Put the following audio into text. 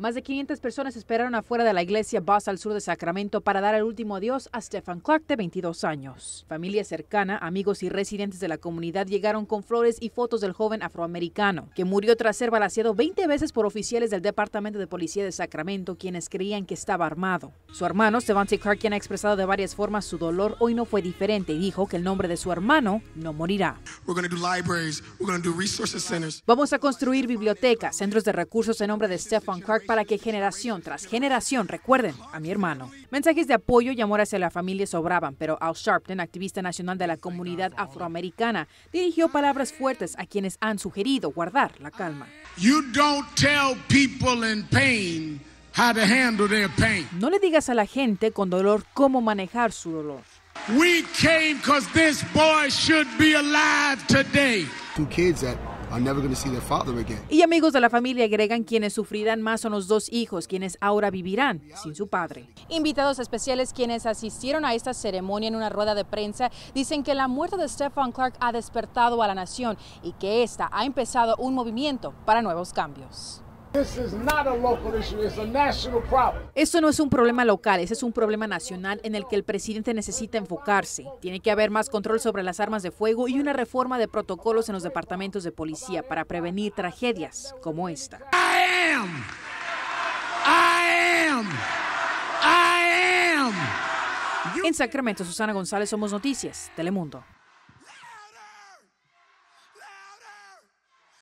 Más de 500 personas esperaron afuera de la iglesia Bass al sur de Sacramento para dar el último adiós a Stefan Clark de 22 años. Familia cercana, amigos y residentes de la comunidad llegaron con flores y fotos del joven afroamericano, que murió tras ser balaseado 20 veces por oficiales del Departamento de Policía de Sacramento, quienes creían que estaba armado. Su hermano, Stevante Clark, quien ha expresado de varias formas su dolor, hoy no fue diferente y dijo que el nombre de su hermano no morirá. Vamos a construir bibliotecas, centros de recursos en nombre de Stefan Clark para que generación tras generación recuerden a mi hermano. Mensajes de apoyo y amor hacia la familia sobraban, pero Al Sharpton, activista nacional de la comunidad afroamericana, dirigió palabras fuertes a quienes han sugerido guardar la calma. No le digas a la gente con dolor cómo manejar su dolor. We came because this boy should be alive today. Y amigos de la familia agregan quienes sufrirán más son los dos hijos, quienes ahora vivirán sin su padre. Invitados especiales quienes asistieron a esta ceremonia en una rueda de prensa dicen que la muerte de Stephen Clark ha despertado a la nación y que esta ha empezado un movimiento para nuevos cambios. Esto no es un problema local, ese es un problema nacional en el que el presidente necesita enfocarse. Tiene que haber más control sobre las armas de fuego y una reforma de protocolos en los departamentos de policía para prevenir tragedias como esta. En Sacramento, Susana González, Somos Noticias, Telemundo.